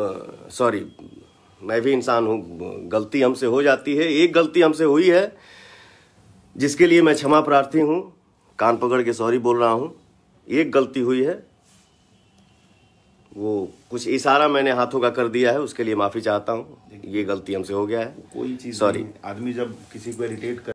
sorry मैं भी इंसान हूँ गलती हमसे हो जाती है एक गलती हमसे हुई है जिसके लिए मैं क्षमा प्रार्थी हूँ कान पकड़ के सॉरी बोल रहा हूँ एक गलती हुई है वो कुछ इशारा मैंने हाथों का कर दिया है उसके लिए माफ़ी चाहता हूँ ये गलती हमसे हो गया है कोई चीज़ सॉरी आदमी जब किसी को इरिटेट कर